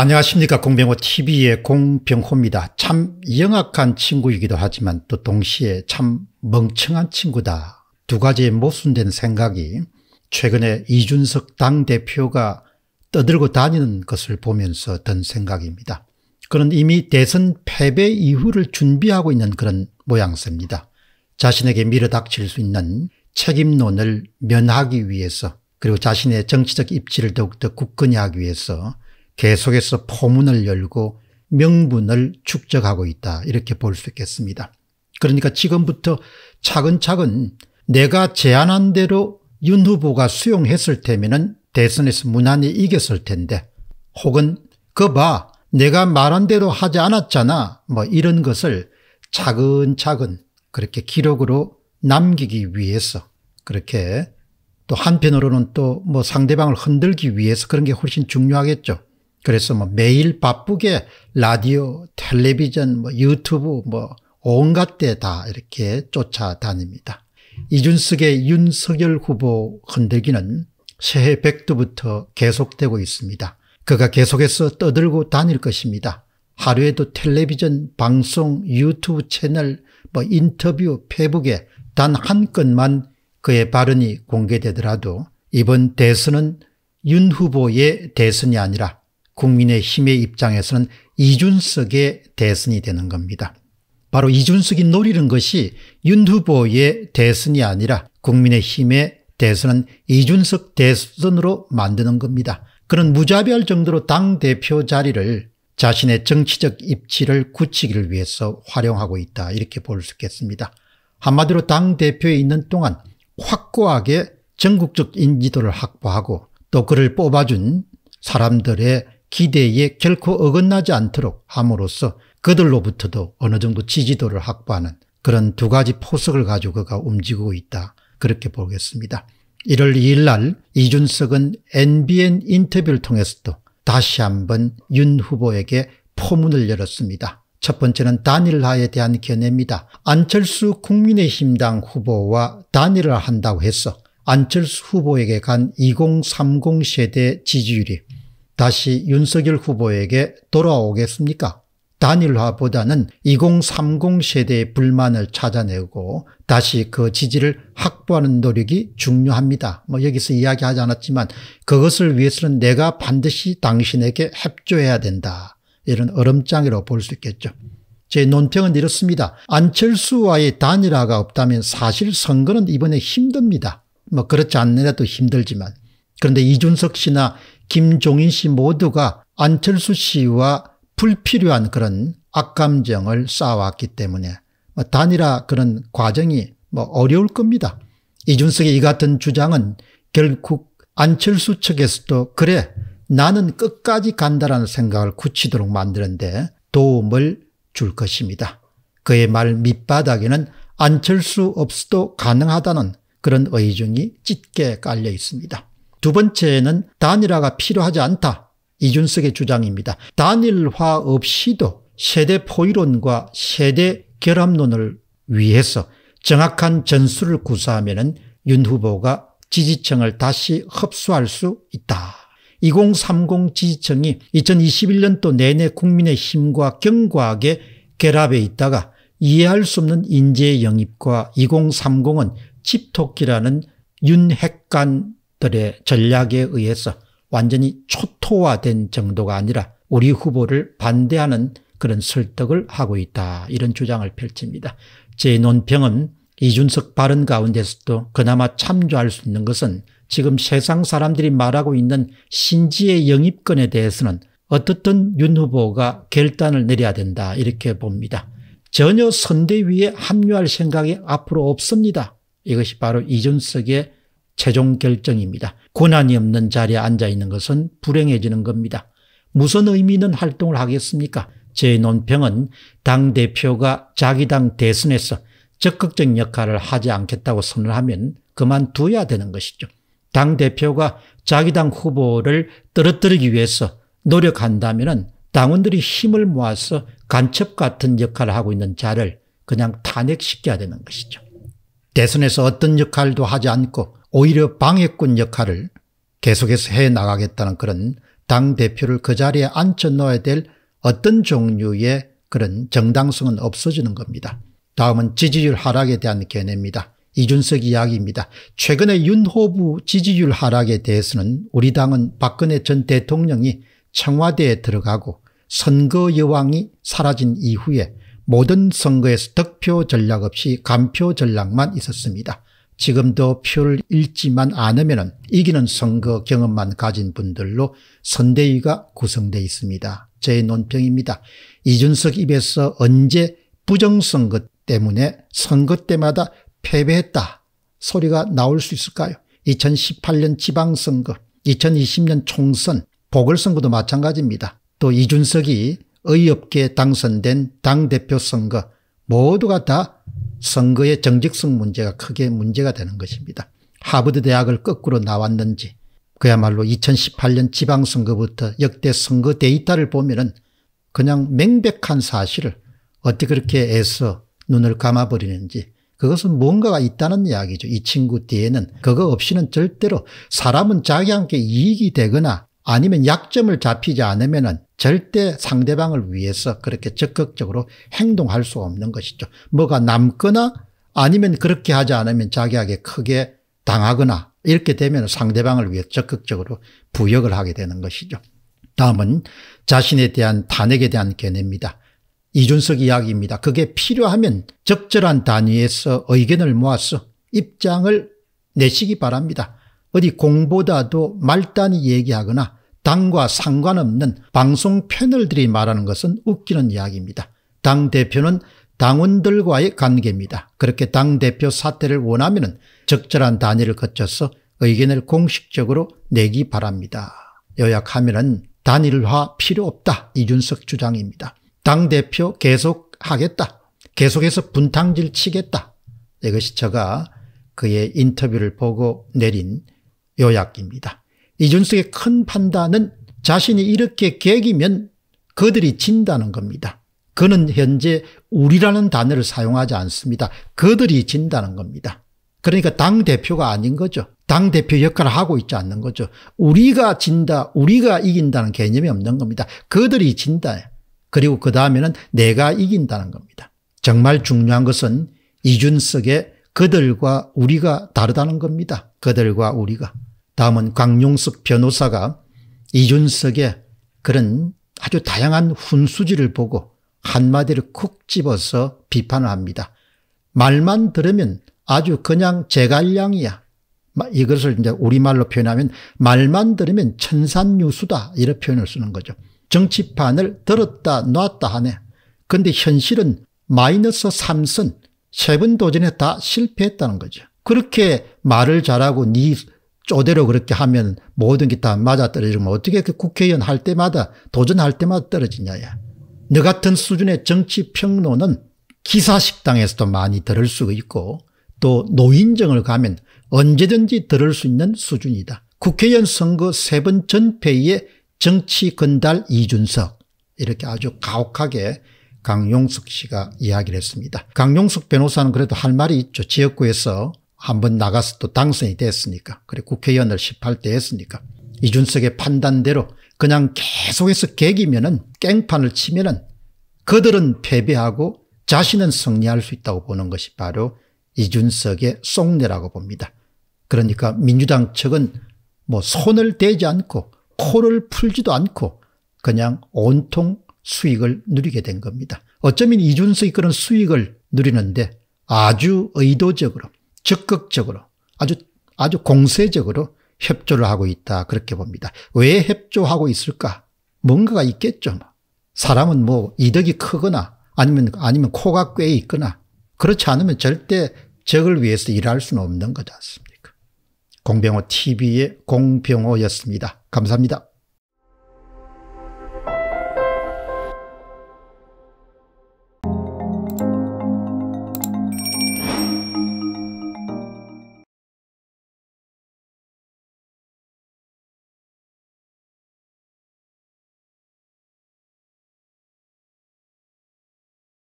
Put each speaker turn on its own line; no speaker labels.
안녕하십니까 공병호TV의 공병호입니다. 참 영악한 친구이기도 하지만 또 동시에 참 멍청한 친구다. 두 가지의 모순된 생각이 최근에 이준석 당대표가 떠들고 다니는 것을 보면서 든 생각입니다. 그는 이미 대선 패배 이후를 준비하고 있는 그런 모양새입니다. 자신에게 밀어닥칠 수 있는 책임론을 면하기 위해서 그리고 자신의 정치적 입지를 더욱더 굳건히 하기 위해서 계속해서 포문을 열고 명분을 축적하고 있다 이렇게 볼 수 있겠습니다. 그러니까 지금부터 차근차근 내가 제안한 대로 윤 후보가 수용했을 테면은 대선에서 무난히 이겼을 텐데 혹은 그봐 내가 말한 대로 하지 않았잖아 뭐 이런 것을 차근차근 그렇게 기록으로 남기기 위해서 그렇게 또 한편으로는 또 뭐 상대방을 흔들기 위해서 그런 게 훨씬 중요하겠죠. 그래서 뭐 매일 바쁘게 라디오, 텔레비전, 뭐 유튜브 뭐 온갖 데 다 이렇게 쫓아다닙니다. 이준석의 윤석열 후보 흔들기는 새해 백두부터 계속되고 있습니다. 그가 계속해서 떠들고 다닐 것입니다. 하루에도 텔레비전, 방송, 유튜브 채널, 뭐 인터뷰, 페북에 단 한 건만 그의 발언이 공개되더라도 이번 대선은 윤 후보의 대선이 아니라 국민의힘의 입장에서는 이준석의 대선이 되는 겁니다. 바로 이준석이 노리는 것이 윤 후보의 대선이 아니라 국민의힘의 대선은 이준석 대선으로 만드는 겁니다. 그런 무자비할 정도로 당대표 자리를 자신의 정치적 입지를 굳히기를 위해서 활용하고 있다 이렇게 볼 수 있겠습니다. 한마디로 당대표에 있는 동안 확고하게 전국적 인지도를 확보하고 또 그를 뽑아준 사람들의 기대에 결코 어긋나지 않도록 함으로써 그들로부터도 어느 정도 지지도를 확보하는 그런 두 가지 포석을 가지고 그가 움직이고 있다. 그렇게 보겠습니다. 1월 2일 날 이준석은 NBN 인터뷰를 통해서도 다시 한번 윤 후보에게 포문을 열었습니다. 첫 번째는 단일화에 대한 견해입니다. 안철수 국민의힘당 후보와 단일화 한다고 해서 안철수 후보에게 간 2030 세대 지지율이 다시 윤석열 후보에게 돌아오겠습니까? 단일화보다는 2030 세대의 불만을 찾아내고 다시 그 지지를 확보하는 노력이 중요합니다. 뭐 여기서 이야기하지 않았지만 그것을 위해서는 내가 반드시 당신에게 협조해야 된다. 이런 얼음장이라볼수 있겠죠. 제 논평은 이렇습니다. 안철수와의 단일화가 없다면 사실 선거는 이번에 힘듭니다. 뭐 그렇지 않느라도 힘들지만 그런데 이준석 씨나 김종인 씨 모두가 안철수 씨와 불필요한 그런 악감정을 쌓아왔기 때문에 뭐 단일화 그런 과정이 뭐 어려울 겁니다. 이준석의 이 같은 주장은 결국 안철수 측에서도 그래 나는 끝까지 간다라는 생각을 굳히도록 만드는데 도움을 줄 것입니다. 그의 말 밑바닥에는 안철수 없어도 가능하다는 그런 의중이 짙게 깔려 있습니다. 두 번째는 단일화가 필요하지 않다. 이준석의 주장입니다. 단일화 없이도 세대 포이론과 세대 결합론을 위해서 정확한 전술을 구사하면 윤 후보가 지지층을 다시 흡수할 수 있다. 2030 지지층이 2021년도 내내 국민의 힘과 견고하게 결합해 있다가 이해할 수 없는 인재 영입과 2030은 집토끼라는 윤핵관 들의 전략에 의해서 완전히 초토화된 정도가 아니라 우리 후보를 반대하는 그런 설득을 하고 있다 이런 주장을 펼칩니다. 제 논평은 이준석 발언 가운데서도 그나마 참조할 수 있는 것은 지금 세상 사람들이 말하고 있는 신지의 영입권에 대해서는 어떻든 윤 후보가 결단을 내려야 된다 이렇게 봅니다. 전혀 선대위에 합류할 생각이 앞으로 없습니다. 이것이 바로 이준석의 최종 결정입니다. 권한이 없는 자리에 앉아 있는 것은 불행해지는 겁니다. 무슨 의미 있는 활동을 하겠습니까? 제 논평은 당대표가 자기 당 대선에서 적극적 역할을 하지 않겠다고 선언하면 그만둬야 되는 것이죠. 당대표가 자기 당 후보를 떨어뜨리기 위해서 노력한다면 당원들이 힘을 모아서 간첩 같은 역할을 하고 있는 자를 그냥 탄핵시켜야 되는 것이죠. 대선에서 어떤 역할도 하지 않고 오히려 방해꾼 역할을 계속해서 해나가겠다는 그런 당대표를 그 자리에 앉혀놓아야 될 어떤 종류의 그런 정당성은 없어지는 겁니다. 다음은 지지율 하락에 대한 견해입니다. 이준석 이야기입니다. 최근에 윤 호부 지지율 하락에 대해서는 우리 당은 박근혜 전 대통령이 청와대에 들어가고 선거 여왕이 사라진 이후에 모든 선거에서 득표 전략 없이 간표 전략만 있었습니다. 지금도 표를 읽지만 않으면 이기는 선거 경험만 가진 분들로 선대위가 구성되어 있습니다. 제 논평입니다. 이준석 입에서 언제 부정선거 때문에 선거 때마다 패배했다 소리가 나올 수 있을까요? 2018년 지방선거, 2020년 총선, 보궐선거도 마찬가지입니다. 또 이준석이 의협계 당선된 당대표 선거 모두가 다 선거의 정직성 문제가 크게 문제가 되는 것입니다. 하버드 대학을 거꾸로 나왔는지 그야말로 2018년 지방선거부터 역대 선거 데이터를 보면 은 그냥 명백한 사실을 어떻게 그렇게 애써 눈을 감아버리는지 그것은 뭔가가 있다는 이야기죠. 이 친구 뒤에는 그거 없이는 절대로 사람은 자기한테 이익이 되거나 아니면 약점을 잡히지 않으면 절대 상대방을 위해서 그렇게 적극적으로 행동할 수 없는 것이죠. 뭐가 남거나 아니면 그렇게 하지 않으면 자기에게 크게 당하거나 이렇게 되면 상대방을 위해 적극적으로 부역을 하게 되는 것이죠. 다음은 자신에 대한 탄핵에 대한 견해입니다. 이준석 이야기입니다. 그게 필요하면 적절한 단위에서 의견을 모아서 입장을 내시기 바랍니다. 어디 공보다도 말단이 얘기하거나 당과 상관없는 방송 패널들이 말하는 것은 웃기는 이야기입니다. 당대표는 당원들과의 관계입니다. 그렇게 당대표 사퇴를 원하면 적절한 단위를 거쳐서 의견을 공식적으로 내기 바랍니다. 요약하면 단일화 필요 없다 이준석 주장입니다. 당대표 계속하겠다. 계속해서 분탕질 치겠다. 이것이 제가 그의 인터뷰를 보고 내린 요약입니다. 이준석의 큰 판단은 자신이 이렇게 개기면 그들이 진다는 겁니다. 그는 현재 우리라는 단어를 사용하지 않습니다. 그들이 진다는 겁니다. 그러니까 당대표가 아닌 거죠. 당대표 역할을 하고 있지 않는 거죠. 우리가 진다, 우리가 이긴다는 개념이 없는 겁니다. 그들이 진다. 그리고 그 다음에는 내가 이긴다는 겁니다. 정말 중요한 것은 이준석의 그들과 우리가 다르다는 겁니다. 그들과 우리가. 다음은 광용석 변호사가 이준석의 그런 아주 다양한 훈수지를 보고 한마디를 콕 집어서 비판을 합니다. 말만 들으면 아주 그냥 제갈량이야. 이것을 이제 우리말로 표현하면 말만 들으면 천산유수다 이런 표현을 쓰는 거죠. 정치판을 들었다 놨다 하네. 근데 현실은 마이너스 3선 세 번 도전에 다 실패했다는 거죠. 그렇게 말을 잘하고 네 쪼대로 그렇게 하면 모든 게 다 맞아떨어지면 뭐 어떻게 그 국회의원 할 때마다 도전할 때마다 떨어지냐야. 너 같은 수준의 정치 평론은 기사식당에서도 많이 들을 수 있고 또 노인정을 가면 언제든지 들을 수 있는 수준이다. 국회의원 선거 세 번 전패의 정치 건달 이준석 이렇게 아주 가혹하게 강용석 씨가 이야기를 했습니다. 강용석 변호사는 그래도 할 말이 있죠. 지역구에서 한번 나가서 또 당선이 됐으니까 그래 국회의원을 18대 했으니까 이준석의 판단대로 그냥 계속해서 개기면은 깽판을 치면은 그들은 패배하고 자신은 승리할 수 있다고 보는 것이 바로 이준석의 속내라고 봅니다. 그러니까 민주당 측은 뭐 손을 대지 않고 코를 풀지도 않고 그냥 온통 수익을 누리게 된 겁니다. 어쩌면 이준석이 그런 수익을 누리는데 아주 의도적으로 적극적으로 아주 아주 공세적으로 협조를 하고 있다 그렇게 봅니다. 왜 협조하고 있을까? 뭔가가 있겠죠. 뭐. 사람은 뭐 이득이 크거나 아니면 아니면 코가 꽤 있거나 그렇지 않으면 절대 적을 위해서 일할 수는 없는 거지 않습니까? 공병호 TV의 공병호였습니다. 감사합니다.